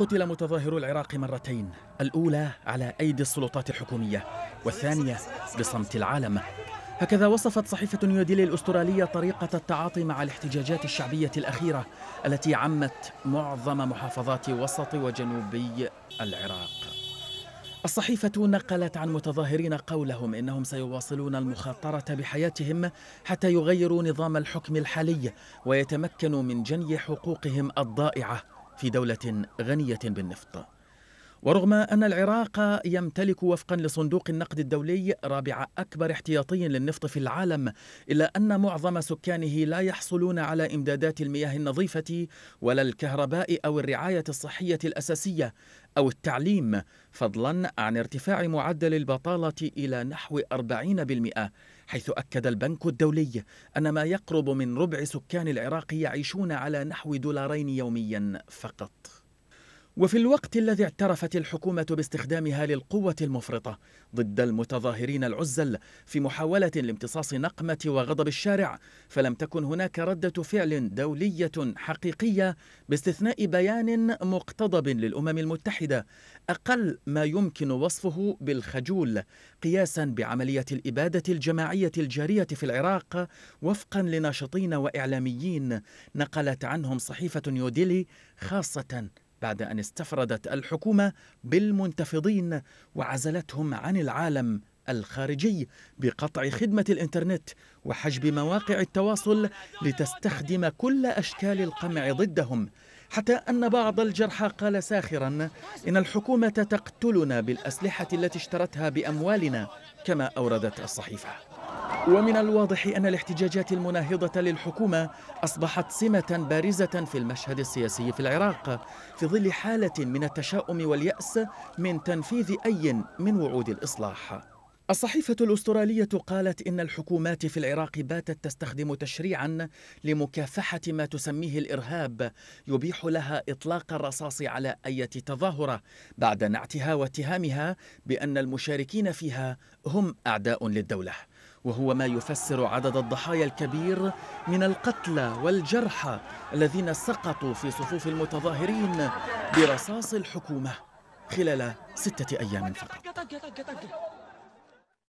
قتل متظاهرو العراق مرتين الأولى على أيدي السلطات الحكومية والثانية بصمت العالم هكذا وصفت صحيفة نيوديلي الأسترالية طريقة التعاطي مع الاحتجاجات الشعبية الأخيرة التي عمت معظم محافظات وسط وجنوبي العراق الصحيفة نقلت عن متظاهرين قولهم إنهم سيواصلون المخاطرة بحياتهم حتى يغيروا نظام الحكم الحالي ويتمكنوا من جني حقوقهم الضائعة في دولة غنية بالنفط ورغم أن العراق يمتلك وفقا لصندوق النقد الدولي رابع أكبر احتياطي للنفط في العالم إلا أن معظم سكانه لا يحصلون على إمدادات المياه النظيفة ولا الكهرباء أو الرعاية الصحية الأساسية أو التعليم فضلا عن ارتفاع معدل البطالة إلى نحو 40% حيث أكد البنك الدولي أن ما يقرب من ربع سكان العراق يعيشون على نحو دولارين يوميا فقط وفي الوقت الذي اعترفت الحكومة باستخدامها للقوة المفرطة ضد المتظاهرين العزل في محاولة لامتصاص نقمة وغضب الشارع فلم تكن هناك ردة فعل دولية حقيقية باستثناء بيان مقتضب للأمم المتحدة أقل ما يمكن وصفه بالخجول قياسا بعملية الإبادة الجماعية الجارية في العراق وفقا لناشطين وإعلاميين نقلت عنهم صحيفة نيوديلي خاصة بعد أن استفردت الحكومة بالمنتفضين وعزلتهم عن العالم الخارجي بقطع خدمة الإنترنت وحجب مواقع التواصل لتستخدم كل أشكال القمع ضدهم حتى أن بعض الجرحى قال ساخرا إن الحكومة تقتلنا بالأسلحة التي اشترتها بأموالنا كما أوردت الصحيفة ومن الواضح أن الاحتجاجات المناهضة للحكومة أصبحت سمة بارزة في المشهد السياسي في العراق في ظل حالة من التشاؤم واليأس من تنفيذ أي من وعود الإصلاح الصحيفة الأسترالية قالت إن الحكومات في العراق باتت تستخدم تشريعا لمكافحة ما تسميه الإرهاب يبيح لها إطلاق الرصاص على أي تظاهرة بعد نعتها واتهامها بأن المشاركين فيها هم أعداء للدولة وهو ما يفسر عدد الضحايا الكبير من القتلى والجرحى الذين سقطوا في صفوف المتظاهرين برصاص الحكومة خلال ستة أيام فقط